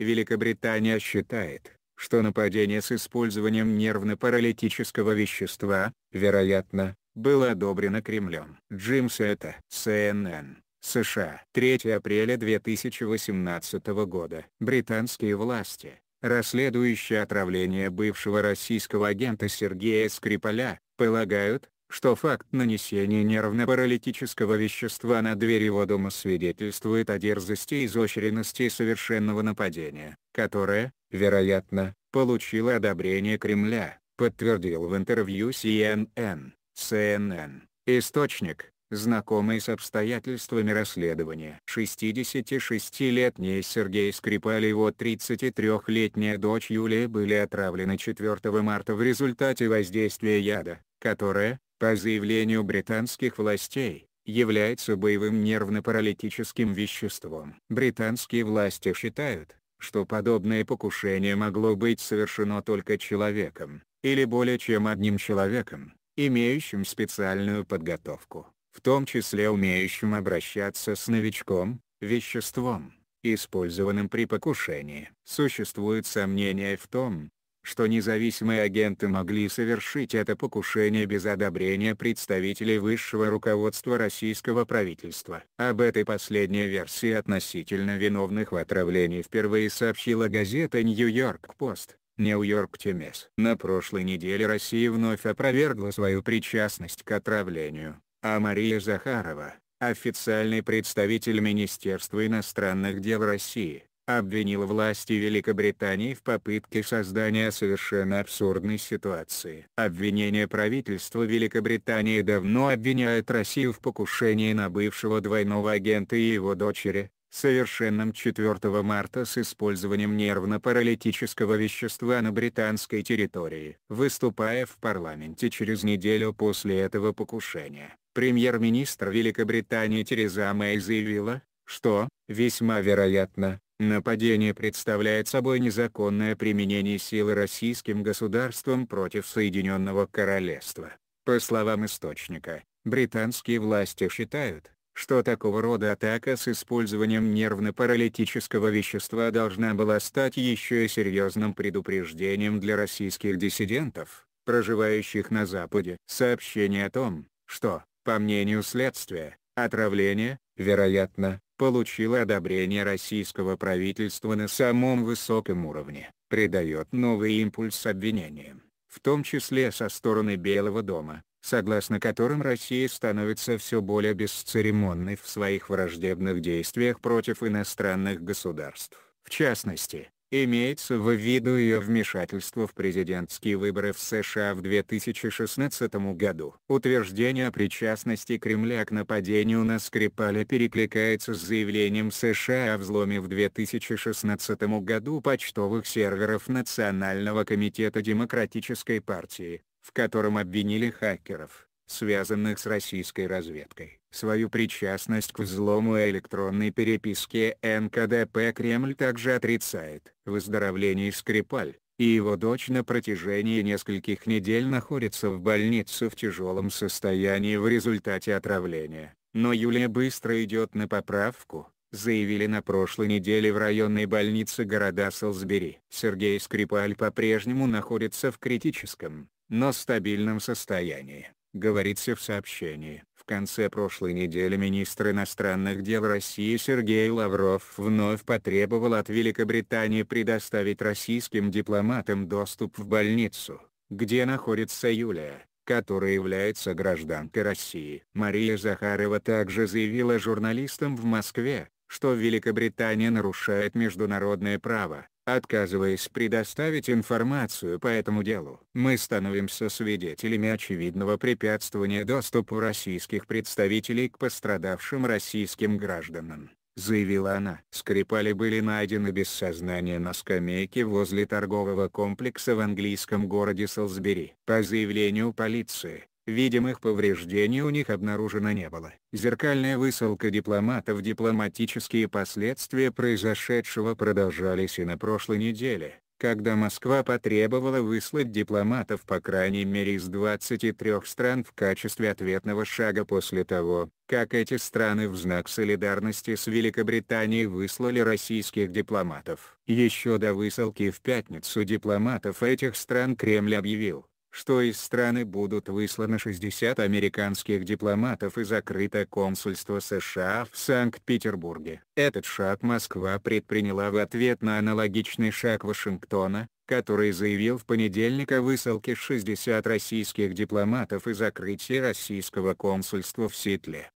Великобритания считает, что нападение с использованием нервно-паралитического вещества, вероятно, было одобрено Кремлем. Джим Сета, CNN, США. 3 апреля 2018 года. Британские власти, расследующие отравление бывшего российского агента Сергея Скрипаля, полагают, что факт нанесения нервно-паралитического вещества на дверь его дома свидетельствует о дерзости и изощренности совершенного нападения, которое, вероятно, получило одобрение Кремля, подтвердил в интервью CNN, CNN, источник, знакомый с обстоятельствами расследования. 66-летний Сергей Скрипаль и его 33-летняя дочь Юлия были отравлены 4 марта в результате воздействия яда, которое, по заявлению британских властей, является боевым нервно-паралитическим веществом. Британские власти считают, что подобное покушение могло быть совершено только человеком, или более чем одним человеком, имеющим специальную подготовку, в том числе умеющим обращаться с новичком, веществом, использованным при покушении. Существует сомнение в том, что независимые агенты могли совершить это покушение без одобрения представителей высшего руководства российского правительства. Об этой последней версии относительно виновных в отравлении впервые сообщила газета «Нью-Йорк Пост». Нью-Йорк Тимес. На прошлой неделе Россия вновь опровергла свою причастность к отравлению, а Мария Захарова, официальный представитель Министерства иностранных дел России, обвинила власти Великобритании в попытке создания совершенно абсурдной ситуации. Обвинение правительства Великобритании давно обвиняет Россию в покушении на бывшего двойного агента и его дочери, совершенном 4 марта с использованием нервно-паралитического вещества на британской территории. Выступая в парламенте через неделю после этого покушения, премьер-министр Великобритании Тереза Мэй заявила, что, весьма вероятно, Нападение представляет собой незаконное применение силы российским государством против Соединенного Королевства. По словам источника, британские власти считают, что такого рода атака с использованием нервно-паралитического вещества должна была стать еще и серьезным предупреждением для российских диссидентов, проживающих на Западе. Сообщение о том, что, по мнению следствия, отравление, вероятно, получила одобрение российского правительства на самом высоком уровне, придает новый импульс обвинениям, в том числе со стороны Белого дома, согласно которым Россия становится все более бесцеремонной в своих враждебных действиях против иностранных государств. В частности, Имеется в виду ее вмешательство в президентские выборы в США в 2016 году. Утверждение о причастности Кремля к нападению на Скрипаля перекликается с заявлением США о взломе в 2016 году почтовых серверов Национального комитета Демократической партии, в котором обвинили хакеров связанных с российской разведкой. Свою причастность к взлому электронной переписки НКДП Кремль также отрицает. Выздоровление Скрипаль и его дочь на протяжении нескольких недель находится в больнице в тяжелом состоянии в результате отравления, но Юлия быстро идет на поправку заявили на прошлой неделе в районной больнице города Солсбери. Сергей Скрипаль по-прежнему находится в критическом, но стабильном состоянии говорится в сообщении. В конце прошлой недели министр иностранных дел России Сергей Лавров вновь потребовал от Великобритании предоставить российским дипломатам доступ в больницу, где находится Юлия которая является гражданкой России. Мария Захарова также заявила журналистам в Москве, что Великобритания нарушает международное право, Отказываясь предоставить информацию по этому делу, мы становимся свидетелями очевидного препятствования доступу российских представителей к пострадавшим российским гражданам заявила она. Скрипали были найдены без сознания на скамейке возле торгового комплекса в английском городе Солсбери. По заявлению полиции, Видимых повреждений у них обнаружено не было. Зеркальная высылка дипломатов Дипломатические последствия произошедшего продолжались и на прошлой неделе, когда Москва потребовала выслать дипломатов по крайней мере из 23 стран в качестве ответного шага после того, как эти страны в знак солидарности с Великобританией выслали российских дипломатов. Еще до высылки в пятницу дипломатов этих стран Кремль объявил, что из страны будут высланы 60 американских дипломатов и закрыто консульство США в Санкт-Петербурге. Этот шаг Москва предприняла в ответ на аналогичный шаг Вашингтона, который заявил в понедельник о высылке 60 российских дипломатов и закрытии российского консульства в Ситле.